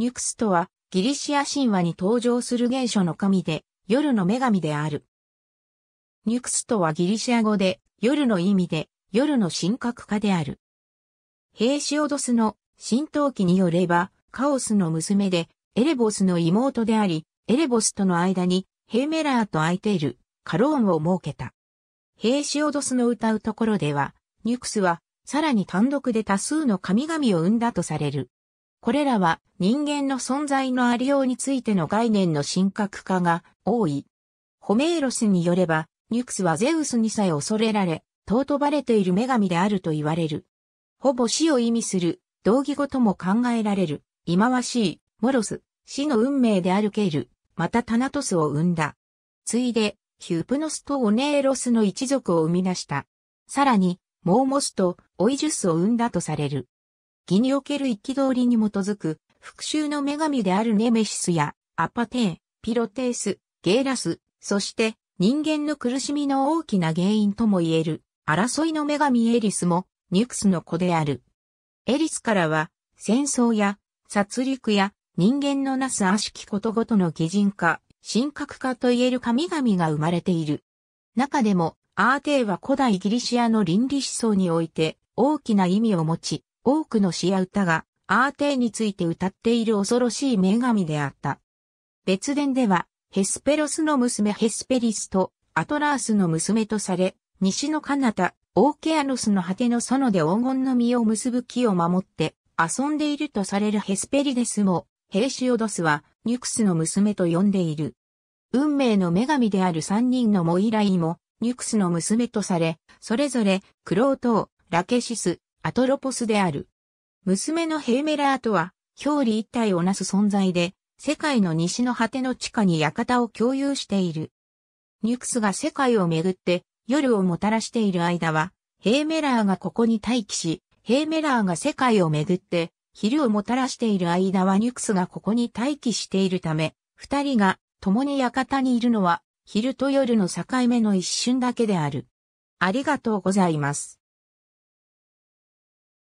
ニュクスとは、ギリシア神話に登場する原初の神で、夜の女神である。ニュクスとはギリシア語で、夜の意味で、夜の神格化である。ヘーシオドスの神闘記によれば、カオスの娘で、エレボスの妹であり、エレボスとの間に、ヘーメラーと空いている、カローンを設けた。ヘーシオドスの歌うところでは、ニュクスは、さらに単独で多数の神々を生んだとされる。これらは人間の存在のありようについての概念の神格化が多い。ホメーロスによれば、ニュクスはゼウスにさえ恐れられ、尊ばれている女神であると言われる。ほぼ死を意味する、同義語とも考えられる、忌まわしい、モロス、死の運命であるケル、またタナトスを生んだ。ついで、ヒュープノスとオネーロスの一族を生み出した。さらに、モーモスとオイジュスを生んだとされる。義における憤りに基づく、復讐の女神であるネメシスや、アパテー、ピロテース、ゲーラス、そして人間の苦しみの大きな原因とも言える、争いの女神エリスも、ニュクスの子である。エリスからは、戦争や、殺戮や、人間のなす悪しきことごとの擬人化、神格化と言える神々が生まれている。中でも、アーテーは古代ギリシアの倫理思想において、大きな意味を持ち、多くの詩や歌がアーテーについて歌っている恐ろしい女神であった。別伝では、ヘスペロスの娘ヘスペリスとアトラースの娘とされ、西の彼方、オーケアノスの果ての園で黄金の実を結ぶ木を守って遊んでいるとされるヘスペリデスも、ヘイシオドスはニュクスの娘と呼んでいる。運命の女神である三人のモイライも、ニュクスの娘とされ、それぞれ、クロートー、ラケシス、アトロポスである。娘のヘーメラーとは、表裏一体をなす存在で、世界の西の果ての地下に館を共有している。ニュクスが世界をめぐって夜をもたらしている間は、ヘーメラーがここに待機し、ヘーメラーが世界をめぐって昼をもたらしている間はニュクスがここに待機しているため、二人が共に館にいるのは昼と夜の境目の一瞬だけである。ありがとうございます。